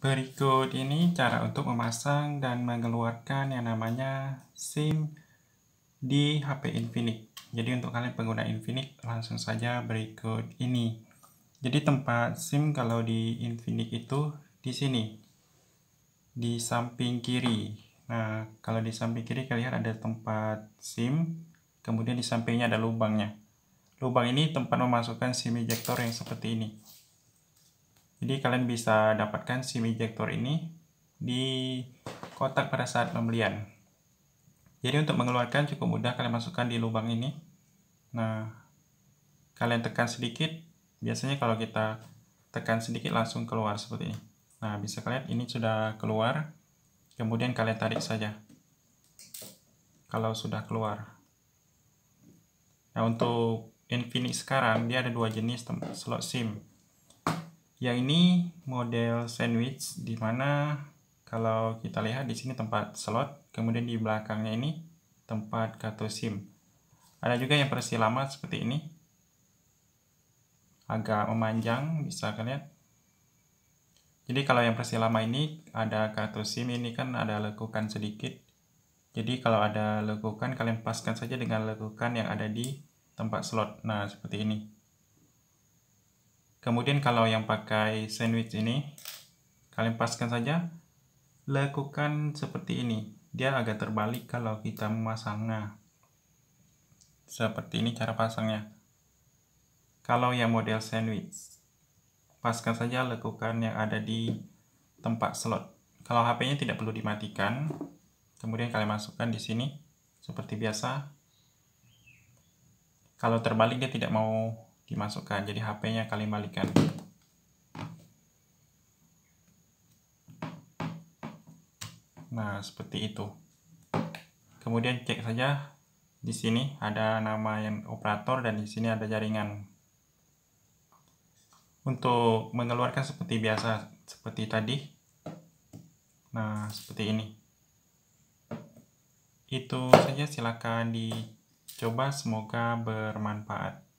Berikut ini cara untuk memasang dan mengeluarkan yang namanya SIM di HP Infinix. Jadi untuk kalian pengguna Infinix langsung saja berikut ini. Jadi tempat SIM kalau di Infinix itu di sini. Di samping kiri. Nah, kalau di samping kiri kalian ada tempat SIM, kemudian di sampingnya ada lubangnya. Lubang ini tempat memasukkan SIM ejector yang seperti ini. Jadi kalian bisa dapatkan SIM ejector ini di kotak pada saat pembelian. Jadi untuk mengeluarkan cukup mudah kalian masukkan di lubang ini. Nah, kalian tekan sedikit, biasanya kalau kita tekan sedikit langsung keluar seperti ini. Nah, bisa kalian ini sudah keluar, kemudian kalian tarik saja. Kalau sudah keluar. Nah, untuk Infinix sekarang dia ada dua jenis slot SIM yang ini model sandwich di mana kalau kita lihat di sini tempat slot, kemudian di belakangnya ini tempat kartu SIM. Ada juga yang versi lama seperti ini. Agak memanjang, bisa kalian lihat. Jadi kalau yang versi lama ini ada kartu SIM ini kan ada lekukan sedikit. Jadi kalau ada lekukan kalian paskan saja dengan lekukan yang ada di tempat slot. Nah, seperti ini. Kemudian kalau yang pakai sandwich ini, kalian paskan saja. Lakukan seperti ini. Dia agak terbalik kalau kita memasangnya. Seperti ini cara pasangnya. Kalau yang model sandwich, paskan saja lakukan yang ada di tempat slot. Kalau HP-nya tidak perlu dimatikan, kemudian kalian masukkan di sini seperti biasa. Kalau terbalik dia tidak mau dimasukkan jadi HP-nya kalian balikan nah seperti itu kemudian cek saja di sini ada nama yang operator dan di sini ada jaringan untuk mengeluarkan seperti biasa seperti tadi nah seperti ini itu saja silakan dicoba semoga bermanfaat